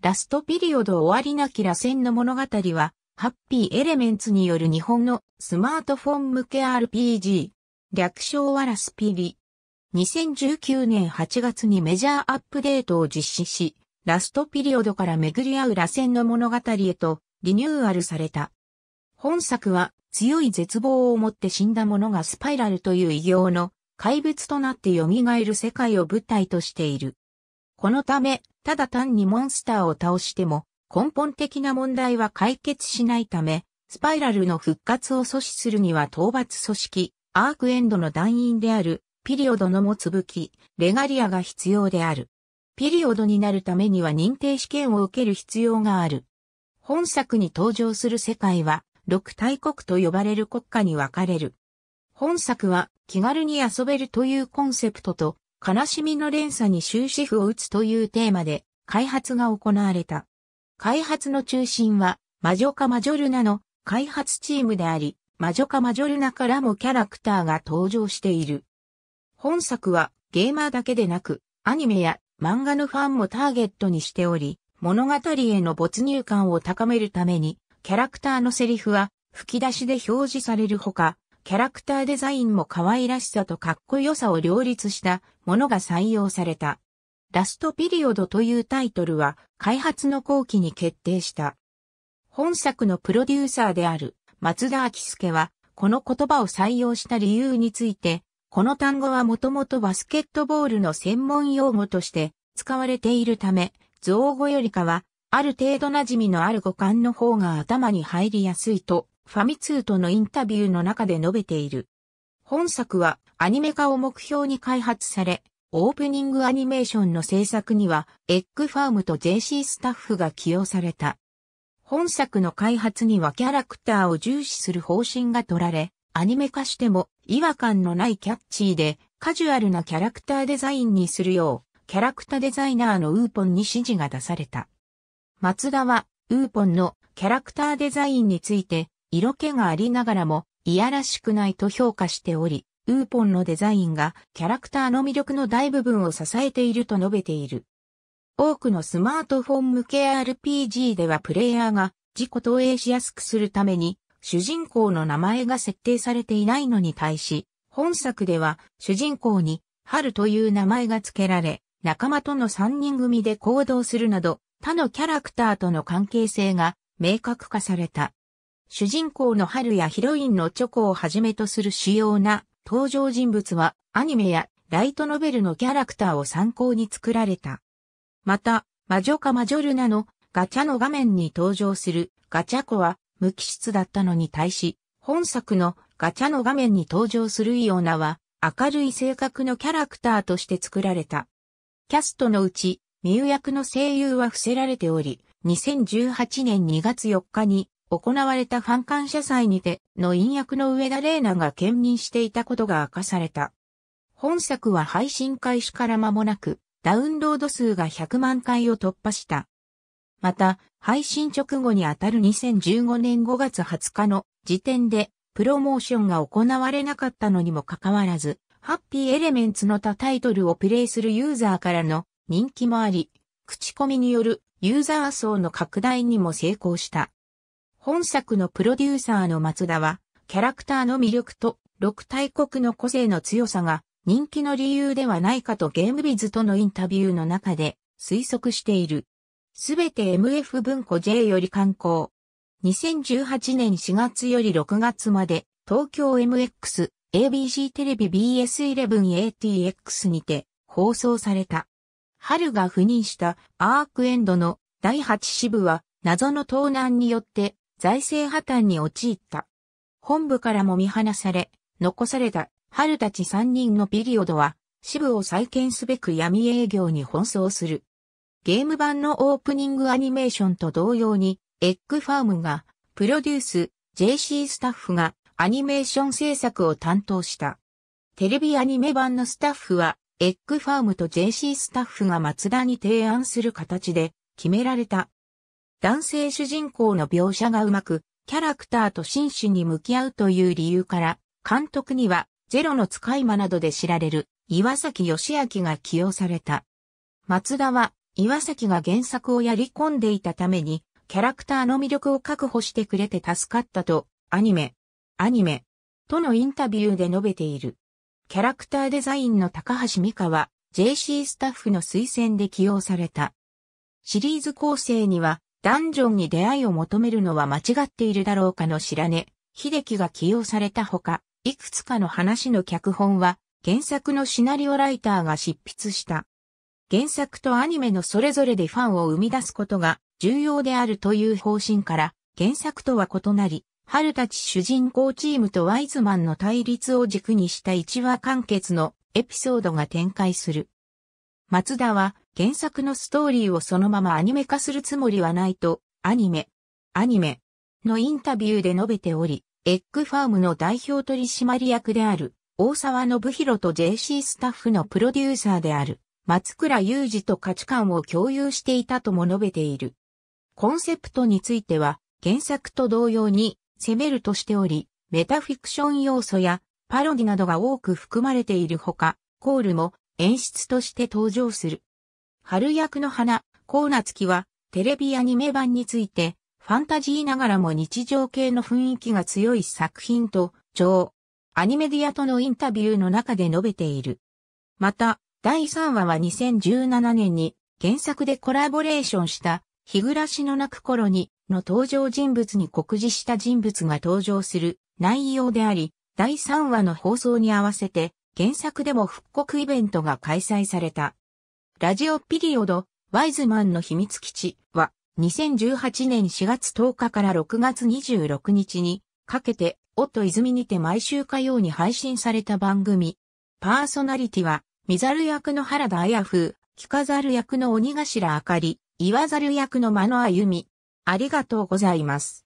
ラストピリオド終わりなき螺旋の物語は、ハッピーエレメンツによる日本のスマートフォン向け RPG。略称はラスピリ。2019年8月にメジャーアップデートを実施し、ラストピリオドから巡り合う螺旋の物語へとリニューアルされた。本作は強い絶望を持って死んだ者がスパイラルという異形の怪物となって蘇る世界を舞台としている。このため、ただ単にモンスターを倒しても、根本的な問題は解決しないため、スパイラルの復活を阻止するには討伐組織、アークエンドの団員である、ピリオドの持つ武器、レガリアが必要である。ピリオドになるためには認定試験を受ける必要がある。本作に登場する世界は、六大国と呼ばれる国家に分かれる。本作は気軽に遊べるというコンセプトと、悲しみの連鎖に終止符を打つというテーマで開発が行われた。開発の中心は、魔女マジョルナの開発チームであり、魔女マジョルナからもキャラクターが登場している。本作はゲーマーだけでなく、アニメや漫画のファンもターゲットにしており、物語への没入感を高めるために、キャラクターのセリフは吹き出しで表示されるほか、キャラクターデザインも可愛らしさとかっこよさを両立したものが採用された。ラストピリオドというタイトルは開発の後期に決定した。本作のプロデューサーである松田明介はこの言葉を採用した理由について、この単語はもともとバスケットボールの専門用語として使われているため、造語よりかはある程度馴染みのある語感の方が頭に入りやすいとファミ通とのインタビューの中で述べている。本作はアニメ化を目標に開発され、オープニングアニメーションの制作には、エッグファームと JC スタッフが起用された。本作の開発にはキャラクターを重視する方針が取られ、アニメ化しても違和感のないキャッチーでカジュアルなキャラクターデザインにするよう、キャラクターデザイナーのウーポンに指示が出された。松田は、ウーポンのキャラクターデザインについて、色気がありながらも、いやらしくないと評価しており、ウーポンのデザインがキャラクターの魅力の大部分を支えていると述べている。多くのスマートフォン向け RPG ではプレイヤーが自己投影しやすくするために主人公の名前が設定されていないのに対し、本作では主人公に春という名前が付けられ、仲間との3人組で行動するなど他のキャラクターとの関係性が明確化された。主人公の春やヒロインのチョコをはじめとする主要な登場人物はアニメやライトノベルのキャラクターを参考に作られた。また、魔女か魔女ルナのガチャの画面に登場するガチャ子は無機質だったのに対し、本作のガチャの画面に登場するイオナは明るい性格のキャラクターとして作られた。キャストのうち、ミユ役の声優は伏せられており、2018年2月4日に行われたファン感謝祭にての陰役の上田玲奈が兼任していたことが明かされた。本作は配信開始から間もなく、ダウンロード数が100万回を突破した。また、配信直後にあたる2015年5月20日の時点で、プロモーションが行われなかったのにもかかわらず、ハッピーエレメンツの他タイトルをプレイするユーザーからの人気もあり、口コミによるユーザー層の拡大にも成功した。本作のプロデューサーの松田は、キャラクターの魅力と、六大国の個性の強さが、人気の理由ではないかとゲームビズとのインタビューの中で、推測している。すべて MF 文庫 J より刊行。2018年4月より6月まで、東京 MX、ABC テレビ BS11ATX にて放送された。春が赴任したアークエンドの第8支部は謎の盗難によって財政破綻に陥った。本部からも見放され、残された春たち3人のピリオドは、支部を再建すべく闇営業に奔走する。ゲーム版のオープニングアニメーションと同様に、エッグファームが、プロデュース、JC スタッフがアニメーション制作を担当した。テレビアニメ版のスタッフは、エッグファームと JC スタッフが松田に提案する形で決められた男性主人公の描写がうまく、キャラクターと真摯に向き合うという理由から、監督には、ゼロの使い魔などで知られる、岩崎義明が起用された。松田は、岩崎が原作をやり込んでいたために、キャラクターの魅力を確保してくれて助かったと、アニメ、アニメ、とのインタビューで述べている。キャラクターデザインの高橋美香は、JC スタッフの推薦で起用された。シリーズ構成には、ダンジョンに出会いを求めるのは間違っているだろうかの知らね、秀樹が起用されたほか、いくつかの話の脚本は原作のシナリオライターが執筆した。原作とアニメのそれぞれでファンを生み出すことが重要であるという方針から原作とは異なり、春たち主人公チームとワイズマンの対立を軸にした一話完結のエピソードが展開する。松田は原作のストーリーをそのままアニメ化するつもりはないと、アニメ、アニメのインタビューで述べており、エッグファームの代表取締役である、大沢信弘と JC スタッフのプロデューサーである、松倉雄二と価値観を共有していたとも述べている。コンセプトについては、原作と同様に、攻めるとしており、メタフィクション要素や、パロディなどが多く含まれているほか、コールも演出として登場する。春役の花、コーナツキは、テレビアニメ版について、ファンタジーながらも日常系の雰囲気が強い作品と、上、アニメディアとのインタビューの中で述べている。また、第3話は2017年に、原作でコラボレーションした、日暮らしの泣く頃に、の登場人物に告示した人物が登場する内容であり、第3話の放送に合わせて、原作でも復刻イベントが開催された。ラジオピリオド、ワイズマンの秘密基地は、2018年4月10日から6月26日にかけて、と泉にて毎週火曜に配信された番組。パーソナリティは、見ざる役の原田彩風、聞かざる役の鬼頭あかり、言わざる役の間野歩み。ありがとうございます。